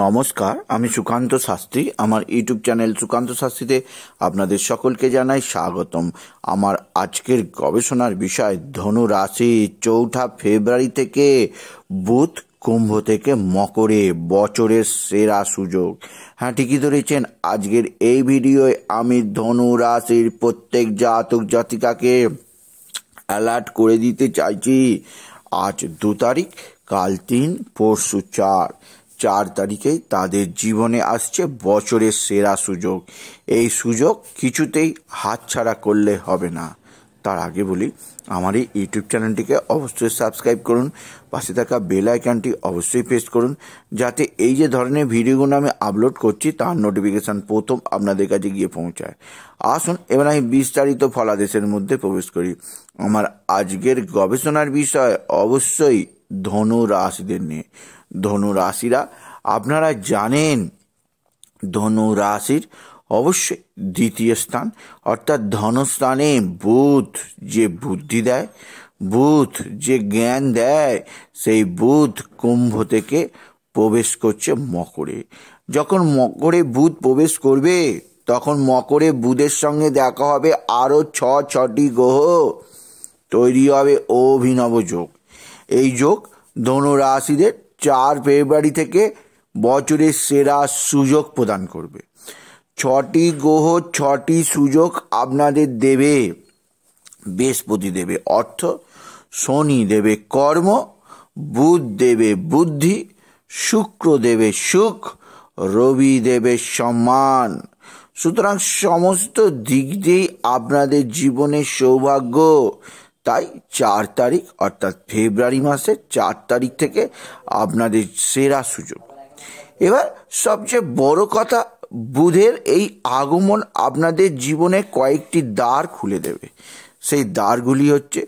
নমস্কার আমি সুকান্ত শাস্ত্রী আমার ইউটিউব চ্যানেল সুকান্ত শাস্ত্রীতে আপনাদের সকলকে জানাই স্বাগতম আমার আজকের গবেষণার বিষয় ধনু রাশি চৌঠা ফেব্রুয়ারি থেকে বুধ কুম্ভ থেকে মকরে বছরের সেরা সুযোগ হ্যাঁ ঠিকই ধরেছেন আজকের এই ভিডিওয় আমি ধনু রাশির প্রত্যেক জাতক জাতিকাকে অ্যালার্ট করে দিতে চাইছি আজ দু তারিখ কাল তিন পরশু চার চার তারিখেই তাদের জীবনে আসছে বছরের সেরা সুযোগ এই সুযোগ কিছুতেই হাতছাড়া করলে হবে না তার আগে বলি আমার এই ইউটিউব চ্যানেলটিকে অবশ্যই সাবস্ক্রাইব করুন পাশে থাকা বেল আইকনটি অবশ্যই প্রেস করুন যাতে এই যে ধরনের ভিডিওগুলো আমি আপলোড করছি তার নোটিফিকেশান প্রথম আপনাদের কাছে গিয়ে পৌঁছায় আসুন এবার আমি বিস্তারিত ফলাদেশের মধ্যে প্রবেশ করি আমার আজকের গবেষণার বিষয় অবশ্যই ধনু রাশিদের নিয়ে ধনু রাশিরা আপনারা জানেন ধনু রাশির অবশ্যই দ্বিতীয় স্থান অর্থাৎ ধনস্থানে বুধ যে বুদ্ধি দেয় বুধ যে জ্ঞান দেয় সেই বুধ কুম্ভ থেকে প্রবেশ করছে মকরে যখন মকরে বুধ প্রবেশ করবে তখন মকরে বুধের সঙ্গে দেখা হবে আরও ছ ছটি গ্রহ তৈরি হবে অভিনব যোগ এই যোগ ধনু রাশিদের চার ফেব্রুয়ারি থেকে বছরের সেরা সুযোগ প্রদান করবে ছটি গ্রহ ছটি সুযোগ আপনাদের দেবে বৃহস্পতি দেবে অর্থ শনি দেবে কর্ম বুধ দেবে বুদ্ধি শুক্র দেবে সুখ রবি দেবে সম্মান সুতরাং সমস্ত দিক দিয়েই আপনাদের জীবনের সৌভাগ্য তাই চার তারিখ অর্থাৎ ফেব্রুয়ারি মাসের চার তারিখ থেকে আপনাদের সেরা সুযোগ এবার সবচেয়ে বড় কথা বুধের এই আগমন আপনাদের জীবনে কয়েকটি দ্বার খুলে দেবে সেই দ্বারগুলি হচ্ছে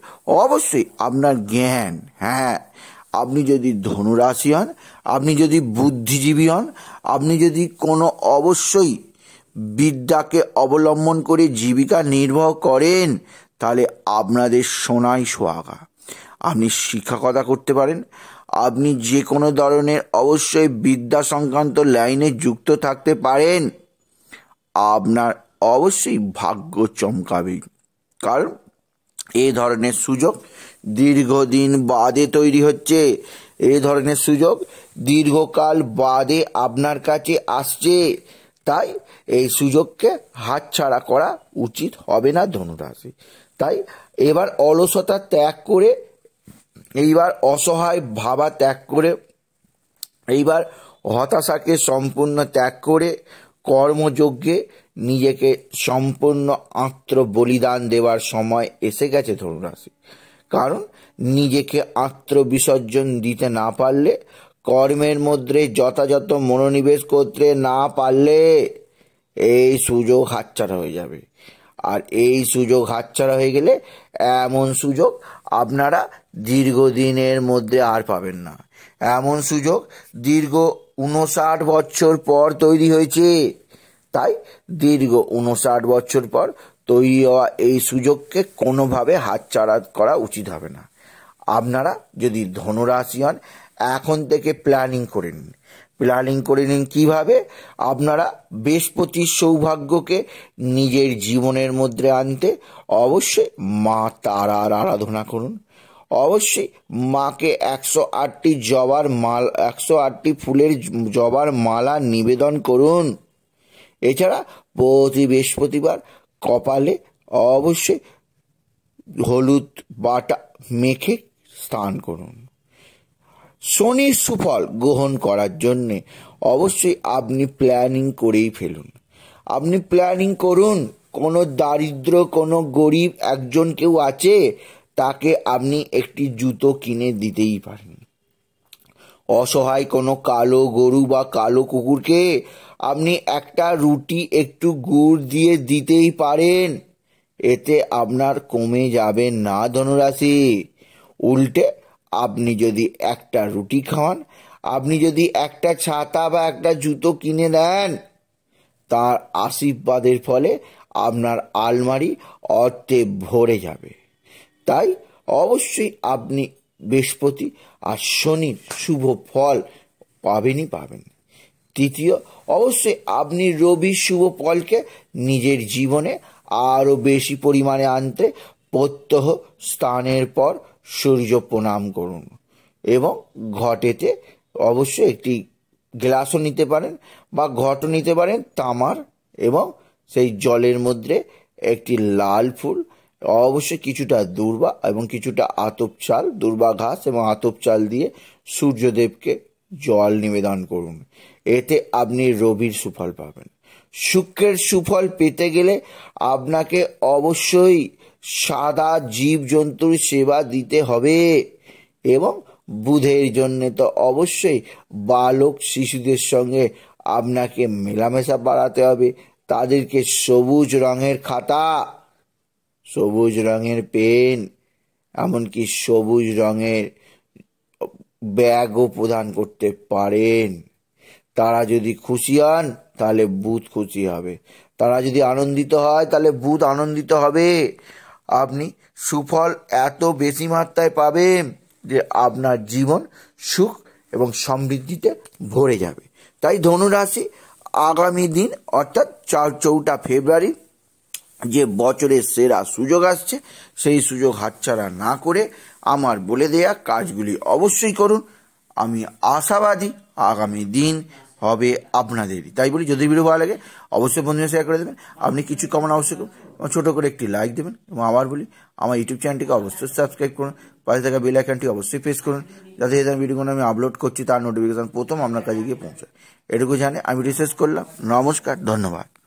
অবশ্যই আপনার জ্ঞান হ্যাঁ আপনি যদি ধনুরাশি হন আপনি যদি বুদ্ধিজীবী হন আপনি যদি কোনো অবশ্যই বিদ্যাকে অবলম্বন করে জীবিকা নির্বাহ করেন তাহলে আপনাদের সোনাই সোহাগা আপনি শিক্ষকতা করতে পারেন আপনি যে কোনো ধরনের অবশ্যই বিদ্যা সংক্রান্ত লাইনে যুক্ত থাকতে পারেন আপনার অবশ্যই ভাগ্য চমকাবে কারণ এ ধরনের সুযোগ দীর্ঘদিন বাদে তৈরি হচ্ছে এ ধরনের সুযোগ দীর্ঘকাল বাদে আপনার কাছে আসছে তাই এই সুযোগকে হাতছাড়া করা উচিত হবে না ধনুরাশি তাই এবার অলসতা ত্যাগ করে এইবার অসহায় ভাবা ত্যাগ করে এইবার হতাশাকে সম্পূর্ণ ত্যাগ করে কর্মযজ্ঞে নিজেকে সম্পূর্ণ আত্ম বলিদান দেওয়ার সময় এসে গেছে ধরুন ধনুরাশি কারণ নিজেকে আত্মবিসর্জন দিতে না পারলে কর্মের মধ্যে যথাযথ মনোনিবেশ করতে না পারলে এই সুযোগ হাতছাড়া হয়ে যাবে আর এই সুযোগ হাতছাড়া হয়ে গেলে এমন সুযোগ আপনারা দীর্ঘদিনের মধ্যে আর পাবেন না এমন সুযোগ দীর্ঘ উনষাট বছর পর তৈরি হয়েছে তাই দীর্ঘ উনষাট বছর পর তৈরি হওয়া এই সুযোগকে কোনোভাবে হাতছাড়া করা উচিত হবে না আপনারা যদি ধনুরাশি হন এখন থেকে প্ল্যানিং করে নিন প্ল্যানিং করে নিন কীভাবে আপনারা বৃহস্পতির সৌভাগ্যকে নিজের জীবনের মধ্যে আনতে অবশ্যই মা তারার আরাধনা করুন অবশ্যই মাকে একশো আটটি জবার মাল একশো আটটি ফুলের জবার মালা নিবেদন করুন এছাড়া প্রতি বৃহস্পতিবার কপালে অবশ্যই হলুদ বাটা মেখে স্নান করুন শনির সুফল গ্রহণ করার জন্যে অবশ্যই আপনি প্ল্যানিং করেই ফেলুন আপনি প্ল্যানিং করুন কোনো দারিদ্র কোনো গরিব একজন কেউ আছে তাকে আপনি একটি জুতো কিনে দিতেই পারেন অসহায় কোনো কালো গরু বা কালো কুকুরকে আপনি একটা রুটি একটু গুড় দিয়ে দিতেই পারেন এতে আপনার কমে যাবে না ধনুরাশি উল্টে আপনি যদি একটা রুটি খান আপনি যদি একটা ছাতা বা একটা জুতো কিনে দেন তার আশীর্বাদের ফলে আপনার আলমারি অর্থে ভরে যাবে তাই অবশ্যই আপনি বৃহস্পতি আর শনির শুভ ফল পাবেনই পাবেন তৃতীয় অবশ্যই আপনি রবির শুভ ফলকে নিজের জীবনে আরও বেশি পরিমাণে আনতে প্রত্যহ স্থানের পর সূর্য প্রণাম করুন এবং ঘটেতে অবশ্যই একটি গ্লাসও নিতে পারেন বা ঘটও নিতে পারেন তামার এবং সেই জলের মধ্যে একটি লাল ফুল অবশ্যই কিছুটা দূর্বা এবং কিছুটা আতপ চাল দুর্বা ঘাস এবং আতপ চাল দিয়ে সূর্যদেবকে জল নিবেদন করুন এতে আপনি রবির সুফল পাবেন শুক্রের সুফল পেতে গেলে আপনাকে অবশ্যই সাদা জীবজন্তুর সেবা দিতে হবে এবং বুধের জন্য তো অবশ্যই বালক শিশুদের সঙ্গে আপনাকে মেলামেশা বাড়াতে হবে তাদেরকে সবুজ রঙের খাতা সবুজ রঙের পেন এমনকি সবুজ রঙের ব্যাগও প্রদান করতে পারেন তারা যদি খুশি হন তাহলে বুধ খুশি হবে তারা যদি আনন্দিত হয় তাহলে বুধ আনন্দিত হবে আপনি সুফল এত বেশি মাত্রায় পাবেন যে আপনার জীবন সুখ এবং সমৃদ্ধিতে ভরে যাবে তাই ধনুরাশি আগামী দিন অর্থাৎ চার চৌঠা ফেব্রুয়ারি যে বছরের সেরা সুযোগ আসছে সেই সুযোগ হাতছাড়া না করে আমার বলে দেয়া কাজগুলি অবশ্যই করুন আমি আশাবাদী আগামী দিন হবে আপনাদেরই তাই বলি যদি ভিডিও ভালো লাগে অবশ্যই বন্ধুদের শেয়ার করে দেবেন আপনি কিছু কমন অবশ্যই এবং ছোটো করে একটি লাইক দেবেন এবং আবার বলি আমার ইউটিউব চ্যানেলটিকে অবশ্যই সাবস্ক্রাইব করুন পাশে থাকা বেল আইকনটি অবশ্যই প্রেস করুন যাতে এই ভিডিওগুলো আমি আপলোড করছি তার নোটিফিকেশান প্রথম আপনার কাছে গিয়ে পৌঁছায় এটুকু জানে আমি শেষ করলাম নমস্কার ধন্যবাদ